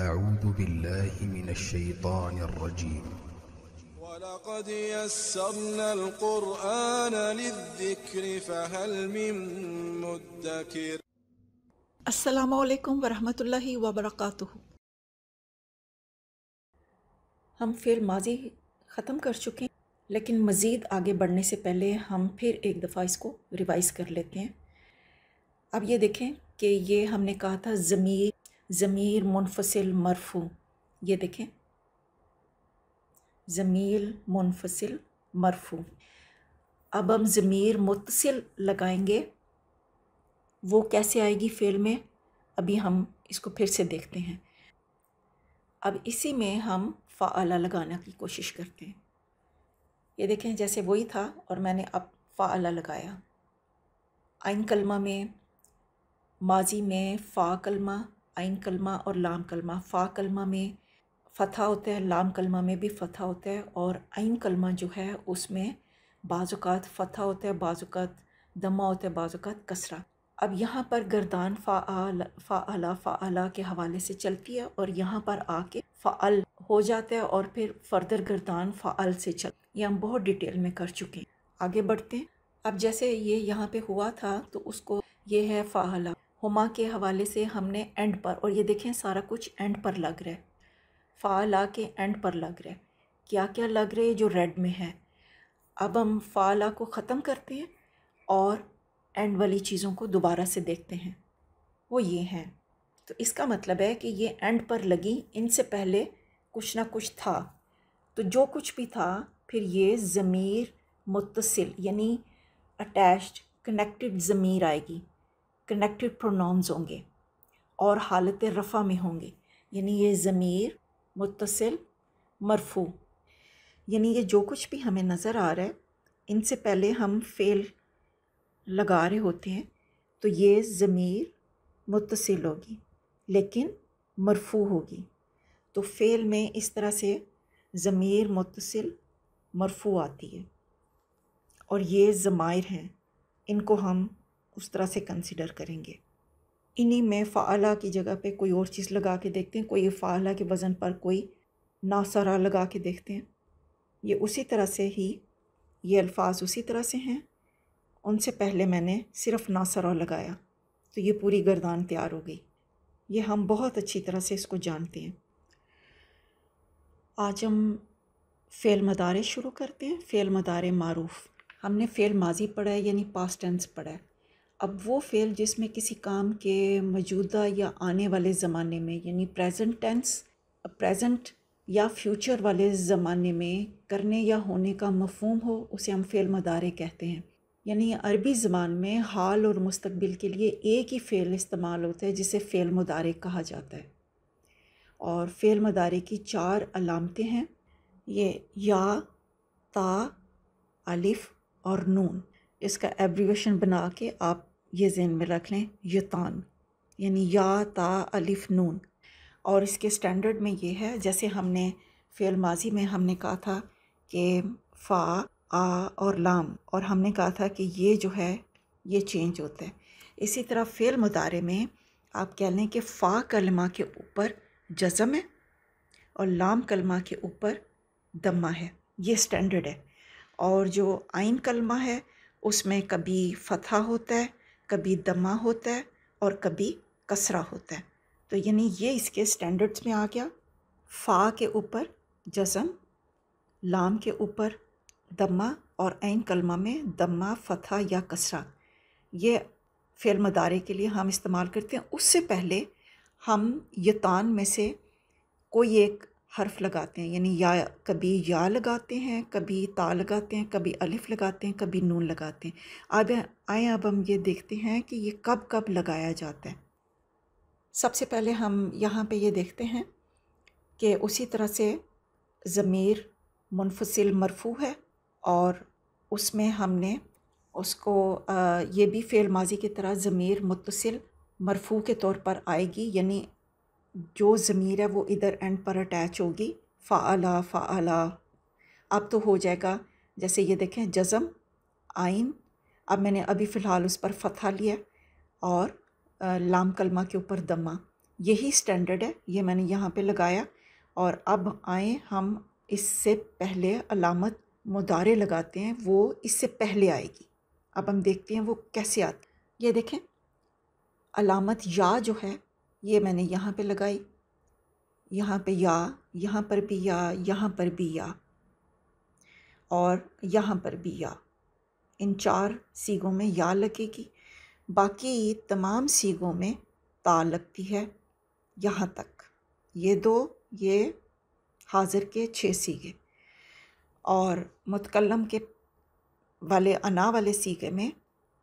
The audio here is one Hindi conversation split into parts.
أعوذ بالله من الشيطان الرجيم ولقد يسرنا القرآن للذكر فهل من مدكر السلام عليكم ورحمة الله وبركاته हम फिर माजी ख़त्म कर चुके हैं लेकिन मज़ीद आगे बढ़ने से पहले हम फिर एक दफ़ा इसको रिवाइज़ कर लेते हैं अब ये देखें कि ये हमने कहा था ज़मीर ज़मीर मुनफसिल मरफू ये देखें ज़मील मुनफसिल मरफू अब हम ज़मीर मुतसिल लगाएंगे वो कैसे आएगी फेल में अभी हम इसको फिर से देखते हैं अब इसी में हम फ़ाला लगाने की कोशिश करते हैं ये देखें जैसे वही था और मैंने अब फ़ाला लगाया आइन कलमा में माजी में फ़ा कलमा आइन कलमा और लाम कलमा फ़ा कलमा में फ़तह होता है लाम कलमा में भी फ़तह होता है और आइन कलमा जो है उसमें बाज़ात फ़तह होता है बाज़ात दमा होता है बाज़ात कसरा अब यहाँ पर गर्दान फ़ाला फ़ा फ़ाला के हवाले से चलती है और यहाँ पर आके फ़ाल हो जाता है और फिर फर्दर गर्दान फ़ाल से चल ये हम बहुत डिटेल में कर चुके हैं आगे बढ़ते हैं अब जैसे ये यहाँ पे हुआ था तो उसको ये है फ़ाला हुमा के हवाले से हमने एंड पर और ये देखें सारा कुछ एंड पर लग रहा है फ़ा ला के एंड पर लग रहा है क्या क्या लग रहा है जो रेड में है अब हम फ़ा ला को ख़त्म करते हैं और एंड वाली चीज़ों को दोबारा से देखते हैं वो ये हैं तो इसका मतलब है कि ये एंड पर लगी इनसे पहले कुछ ना कुछ था तो जो कुछ भी था फिर ये ज़मीर मुतसिल यानी अटैच्ड कनेक्टेड ज़मीर आएगी कनेक्टेड प्रोनाउंस होंगे और हालत रफ़ा में होंगे यानी ये ज़मीर मुतसिल मरफू यानी ये जो कुछ भी हमें नज़र आ रहा है इनसे पहले हम फ़ेल लगा रहे होते हैं तो ये ज़मीर मुतसिल होगी लेकिन मरफू होगी तो फ़ेल में इस तरह से ज़मीर मुतसिल मरफू आती है और ये ज़मायर हैं इनको हम उस तरह से कंसिडर करेंगे इन्हीं में फ़ाला की जगह पे कोई और चीज़ लगा के देखते हैं कोई फ़ाला के वज़न पर कोई नासरा लगा के देखते हैं ये उसी तरह से ही ये अल्फाज उसी तरह से हैं उनसे पहले मैंने सिर्फ नासरा लगाया तो ये पूरी गर्दान तैयार हो गई ये हम बहुत अच्छी तरह से इसको जानते हैं आज हम फ़ेल मदारे शुरू करते हैं फ़ेल मदारे मारूफ़ हमने फ़ेल माजी पढ़ा है यानी पास्ट टेंस पढ़ा है अब वो फ़ेल जिसमें किसी काम के मौजूदा या आने वाले ज़माने में यानी प्रेजेंट टेंस प्रेजेंट या फ्यूचर वाले ज़माने में करने या होने का मफहम हो उसे हम फ़ेल मदारे कहते हैं यानी अरबी ज़बान में हाल और मुस्तबिल के लिए एक ही फ़ेल इस्तेमाल होता है जिसे फ़ेल मदारे कहा जाता है और फ़ेल मदारे की चार अलामतें हैं ये या ता अलिफ़ और नून इसका एब्रीवेशन बना के आप ये जहन में रख लें यतान यानी या ता अलिफ नून और इसके स्टैंडर्ड में ये है जैसे हमने फ़ेल माजी में हमने कहा था कि फ़ा आ और लाम और हमने कहा था कि ये जो है ये चेंज होता है इसी तरह फ़ेल मुदारे में आप कह लें कि फ़ा कलमा के ऊपर जज़म है और लाम कलमा के ऊपर दमा है ये स्टैंडर्ड है और जो आइन कलमा है उसमें कभी फतह होता है कभी दमा होता है और कभी कसरा होता है तो यानी ये इसके स्टैंडर्ड्स में आ गया फ़ा के ऊपर जज़म लाम के ऊपर दमा और ऐन कलमा में दमा फथा या कसरा ये फेल मदारे के लिए हम इस्तेमाल करते हैं उससे पहले हम यतान में से कोई एक हर्फ लगाते हैं यानी या कभी या लगाते हैं कभी ता लगाते हैं कभी अलिफ लगाते हैं कभी नून लगाते हैं अब आए अब हम ये देखते हैं कि ये कब कब लगाया जाता है सबसे पहले हम यहाँ पे ये देखते हैं कि उसी तरह से ज़मीर मुनफसिल मरफू है और उसमें हमने उसको ये भी फ़ेल माजी की तरह ज़मीर मुतसिल मरफू के तौर पर आएगी यानी जो ज़मीर है वो इधर एंड पर अटैच होगी फ़ाला फ़ाला अब तो हो जाएगा जैसे ये देखें जज़म आइन अब मैंने अभी फ़िलहाल उस पर फ़तहा लिया और लाम कलमा के ऊपर दमा यही स्टैंडर्ड है ये मैंने यहाँ पे लगाया और अब आए हम इससे पहले अलामत मुदारे लगाते हैं वो इससे पहले आएगी अब हम देखते हैं वो कैसे आती ये देखें अलामत या जो है ये मैंने यहाँ पे लगाई यहाँ पे या यहाँ पर भी या यहाँ पर भी या और यहाँ पर भी या इन चार सीगों में या लगेगी बाकी तमाम सीगों में ता लगती है यहाँ तक ये दो ये हाजिर के छः सीगे और मुतकलम के वाले अना वाले सीगे में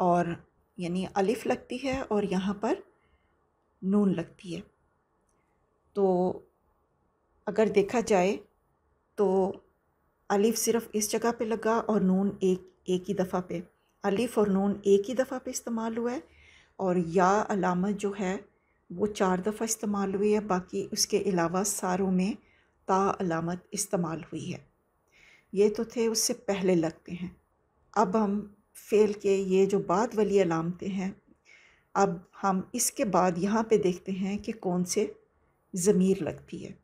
और यानी अलिफ़ लगती है और यहाँ पर नून लगती है तो अगर देखा जाए तो अलिफ सिर्फ इस जगह पे लगा और नून एक एक ही दफ़ा पे अलिफ और नून एक ही दफ़ा पे इस्तेमाल हुआ है और या अलामत जो है वो चार दफ़ा इस्तेमाल हुई है बाकी उसके अलावा सारों में ता अलामत इस्तेमाल हुई है ये तो थे उससे पहले लगते हैं अब हम फ़ेल के ये जो बाद वाली अलामतें हैं अब हम इसके बाद यहाँ पे देखते हैं कि कौन से ज़मीर लगती है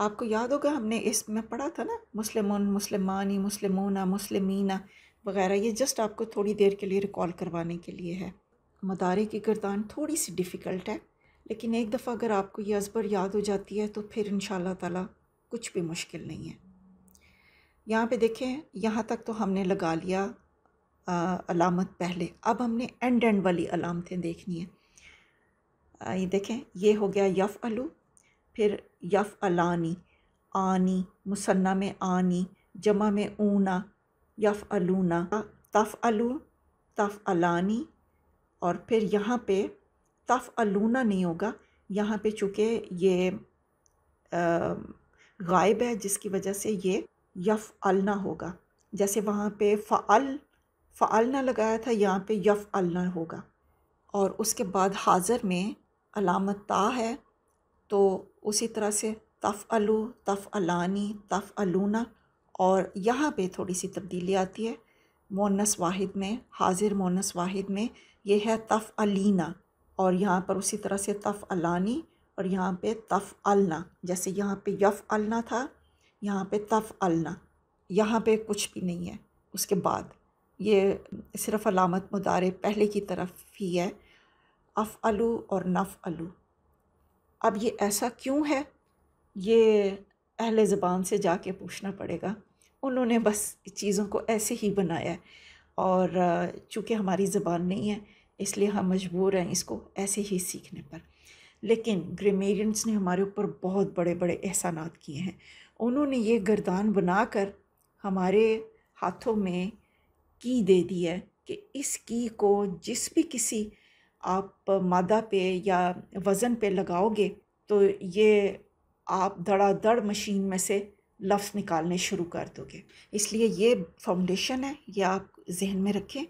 आपको याद होगा हमने इसमें पढ़ा था ना मुस्लिम मुस्लिमानी मुस्लिमोना मुस्लिमीना वगैरह ये जस्ट आपको थोड़ी देर के लिए रिकॉल करवाने के लिए है मदारे की गर्दान थोड़ी सी डिफ़िकल्ट है लेकिन एक दफ़ा अगर आपको ये अजबर याद हो जाती है तो फिर इन ताला कुछ भी मुश्किल नहीं है यहाँ पे देखें यहाँ तक तो हमने लगा लिया अलामत पहले अब हमने एंड एंड वाली अलामतें देखनी है ये देखें ये हो गया यफ़ अलू फिर यफ़ अलानी आनी मुसन्ना में आनी जमा में ऊना यफ़ अलूना तफ़ अलू तफ़ अलानी और फिर यहाँ पे तफ़ अलूना नहीं होगा यहाँ पे चूँकि ये गायब है जिसकी वजह से ये यफ़ अलना होगा जैसे वहाँ पे फ़ल फ़ालना लगाया था यहाँ पे यफ़ अलना होगा और उसके बाद हाज़र में अलामत ता है तो उसी तरह से तफ़ अलू तफ़ अलानी तफ़ अलूना और यहाँ पे थोड़ी सी तब्दीली आती है मोनस वाहिद में हाजिर मोनस वाहिद में ये है तफ़ अलीना और यहाँ पर उसी तरह से तफ़ अलानी और यहाँ पे तफ़ अलना जैसे यहाँ पे यफ़ अलना था यहाँ पे तफ़ अलना यहाँ पे कुछ भी नहीं है उसके बाद ये सिर्फ़ अलामत मुदारे पहले की तरफ ही है अफ़ अलू और नफ़ अलू अब ये ऐसा क्यों है ये अहले ज़बान से जाके पूछना पड़ेगा उन्होंने बस चीज़ों को ऐसे ही बनाया है और चूँकि हमारी ज़बान नहीं है इसलिए हम मजबूर हैं इसको ऐसे ही सीखने पर लेकिन ग्रेमेरियंस ने हमारे ऊपर बहुत बड़े बड़े एहसान किए हैं उन्होंने ये गर्दान बनाकर हमारे हाथों में की दे दी है कि इस की को जिस भी किसी आप मादा पे या वज़न पे लगाओगे तो ये आप धड़ाधड़ मशीन में से लफ्स निकालने शुरू कर दोगे इसलिए ये फाउंडेशन है ये आप जहन में रखें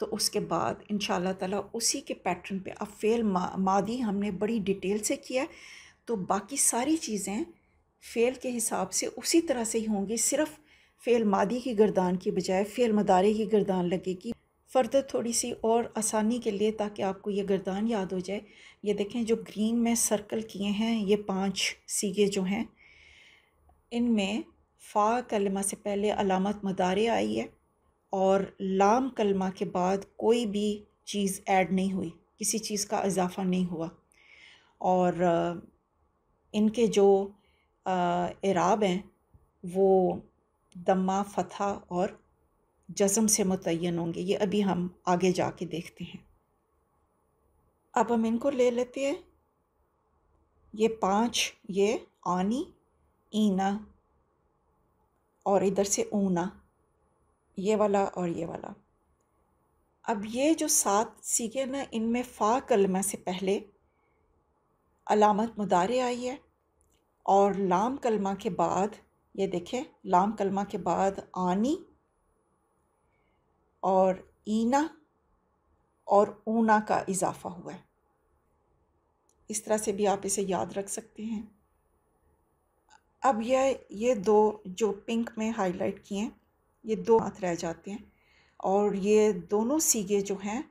तो उसके बाद इन ताला उसी के पैटर्न पे अब फेल मा, मादी हमने बड़ी डिटेल से किया तो बाकी सारी चीज़ें फेल के हिसाब से उसी तरह से ही होंगी सिर्फ फ़ेल मादी की गर्दान की बजाय फ़ेल मदारे की गर्दान लगेगी फर्दर थोड़ी सी और आसानी के लिए ताकि आपको ये गर्दान याद हो जाए ये देखें जो ग्रीन में सर्कल किए हैं ये पांच सीगे जो हैं इनमें फ़ा कलमा से पहले अलामत मदारे आई है और लाम कलमा के बाद कोई भी चीज़ ऐड नहीं हुई किसी चीज़ का इजाफा नहीं हुआ और इनके जो इराब हैं वो दमा फतह और जज़म से मुतन होंगे ये अभी हम आगे जा के देखते हैं अब हम इनको ले लेते हैं ये पांच ये आनी ईना और इधर से ऊना ये वाला और ये वाला अब ये जो सात सीखे ना इनमें फ़ा कलमा से पहले अलामत मुदारे आई है और लाम कलमा के बाद ये देखें लाम कलमा के बाद आनी और ईना और ऊना का इजाफा हुआ है इस तरह से भी आप इसे याद रख सकते हैं अब यह ये दो जो पिंक में हाईलाइट किए हैं ये दो हाथ रह जाते हैं और ये दोनों सीगे जो हैं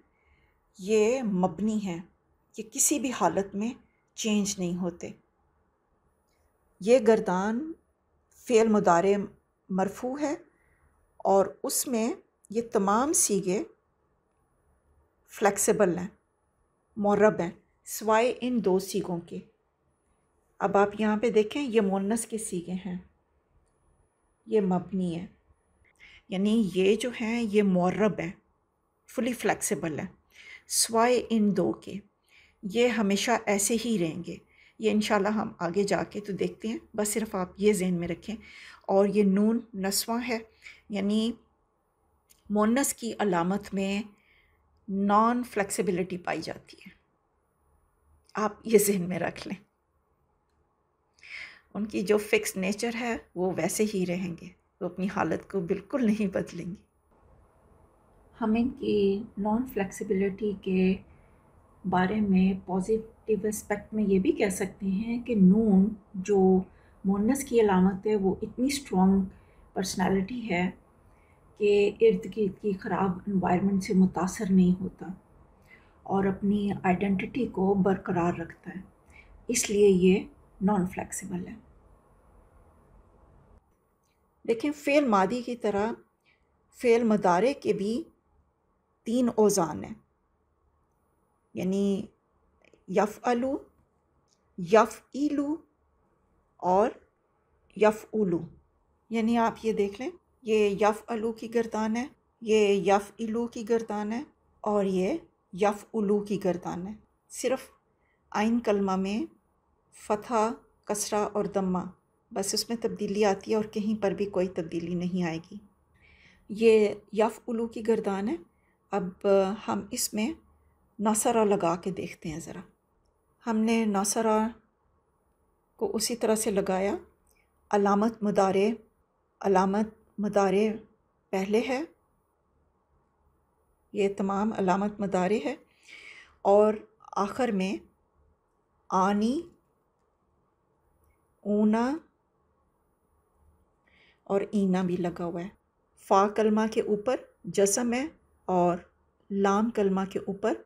ये मबनी हैं ये किसी भी हालत में चेंज नहीं होते ये गर्दान फ़ेल मुदारे मरफू है और उसमें ये तमाम सीगे फ्लेक्सिबल हैं मौरब हैं सवाए इन दो सीगों के अब आप यहाँ पे देखें ये मोनस के सीगे हैं ये मबनी है यानी ये जो हैं ये मौरब है फुली फ्लेक्सिबल है स्वाए इन दो के ये हमेशा ऐसे ही रहेंगे ये इन हम आगे जाके तो देखते हैं बस सिर्फ आप ये जहन में रखें और ये नून नस्वा है यानी मोनस की अलामत में नॉन फ्लेक्सिबिलिटी पाई जाती है आप ये जहन में रख लें उनकी जो फिक्स नेचर है वो वैसे ही रहेंगे वो अपनी हालत को बिल्कुल नहीं बदलेंगे हम इनकी नॉन फ्लेक्सिबिलिटी के बारे में पॉजिटिव एस्पेक्ट में ये भी कह सकते हैं कि नून जो मोनस की अलामत है वो इतनी स्ट्रॉन्ग पर्सनालिटी है कि इर्द गिर्द की ख़राब इन्वायरमेंट से मुतासर नहीं होता और अपनी आइडेंटिटी को बरकरार रखता है इसलिए ये नॉन फ्लैक्सीबल है देखें फ़ेल मादी की तरह फ़ेल मदारे के भी तीन ओज़ान हैं यानी यफ़ अलू यफ़ ईलू और यफ़ उलू यानी आप ये देख लें ये यफ़ अलू की गर्दान है ये यफ़ इलू की गर्दान है और ये यफ़ उलू की गर्दान है सिर्फ आइन कलमा में फतह कसरा और दम्मा बस उसमें तब्दीली आती है और कहीं पर भी कोई तब्दीली नहीं आएगी ये यफ़ उलू की गर्दान है अब हम इसमें नौसरा लगा के देखते हैं ज़रा हमने नौसरा को उसी तरह से लगाया अलामत मदारे अलामत मदारे पहले है ये तमाम अलामत मदारे है और आखिर में आनी ऊना और ईना भी लगा हुआ है फ़ा कलमा के ऊपर जसम है और लाम कलमा के ऊपर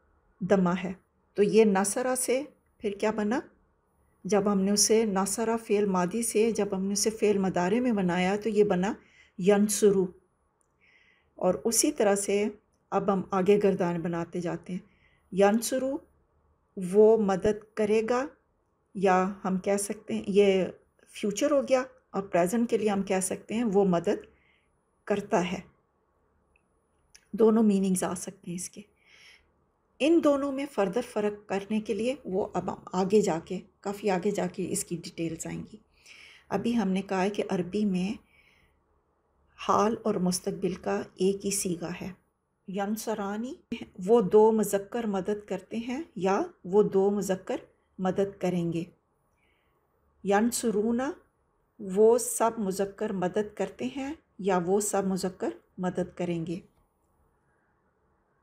दमा है तो ये नासरा से फिर क्या बना जब हमने उसे नासरा फ़ेल मादी से जब हमने उसे फ़ेल मदारे में बनाया तो ये बना यंसुरु और उसी तरह से अब हम आगे गर्दान बनाते जाते हैं यंसुरु वो मदद करेगा या हम कह सकते हैं ये फ्यूचर हो गया और प्रेजेंट के लिए हम कह सकते हैं वो मदद करता है दोनों मीनिंग्स आ सकते हैं इसके इन दोनों में फ़र्दर फ़र्क करने के लिए वो अब आगे जाके काफ़ी आगे जाके इसकी डिटेल्स आएंगी अभी हमने कहा है कि अरबी में हाल और मुस्तबिल का एक ही सीगा है यमसरानी वो दो मज़क्कर मदद करते हैं या वो दो मज़क्कर मदद करेंगे यनसरूना वो सब मुजक्कर मदद करते हैं या वो सब मुजक्कर मदद करेंगे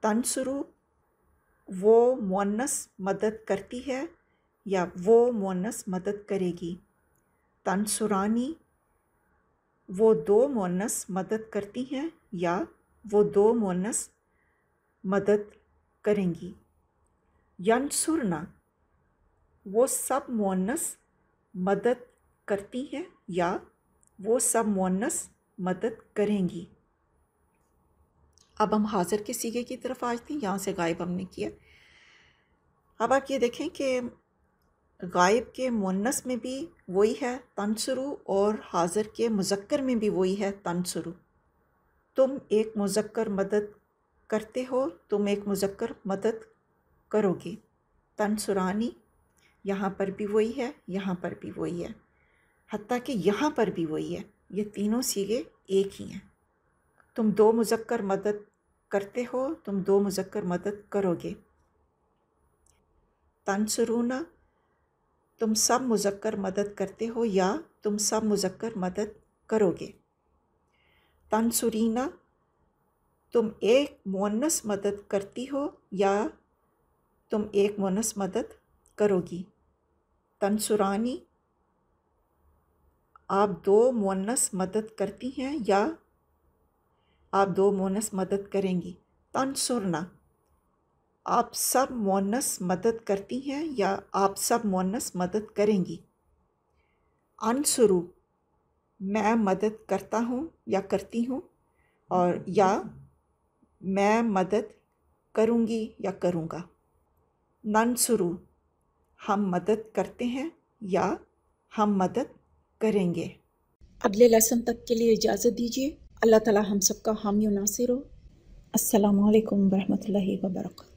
तनसरू वो मोनस मदद करती है या वो मोनस मदद करेगी तनसुरानी वो दो मोनस मदद करती हैं या वो दो मोनस मदद करेंगी यनसुरना वो सब मुअन्नस मदद करती हैं या वो सब मोनस मदद करेंगी अब हम हाजिर के सीगे की तरफ आज थी यहाँ से गायब हमने किया अब आप ये देखें कि गायब के मुन्नस में भी वही है तनसरू और हाजिर के मुजक्कर में भी वही है तनसरू तुम एक मुजक्कर मदद करते हो तुम एक मुजक्कर मदद करोगे तनसुरानी यहाँ पर भी वही है यहाँ पर भी वही है हती कि यहाँ पर भी वही है ये तीनों सीगे एक ही हैं तुम दो मुजक्कर मदद करते हो तुम दो मुजक्कर मदद करोगे तनसरूना तुम सब मुजक्कर मदद करते हो या तुम सब मुजक्कर मदद करोगे तनसुरीना तुम एक मोनस मदद करती हो या तुम एक मोनस मदद करोगी तनसुरानी आप दो मोनस मदद करती हैं या आप दो मोनस मदद करेंगी सुरना आप सब मोनस मदद करती हैं या आप सब मोनस मदद करेंगी अनसुरु मैं मदद करता हूँ या करती हूँ और या मैं मदद करूँगी या करूँगा ननसुरु हम मदद करते हैं या हम मदद करेंगे अगले लेसन तक के लिए इजाज़त दीजिए اللہ تعالی ہم سب کا حامی و ناصر ہو السلام علیکم ورحمۃ اللہ وبرکاتہ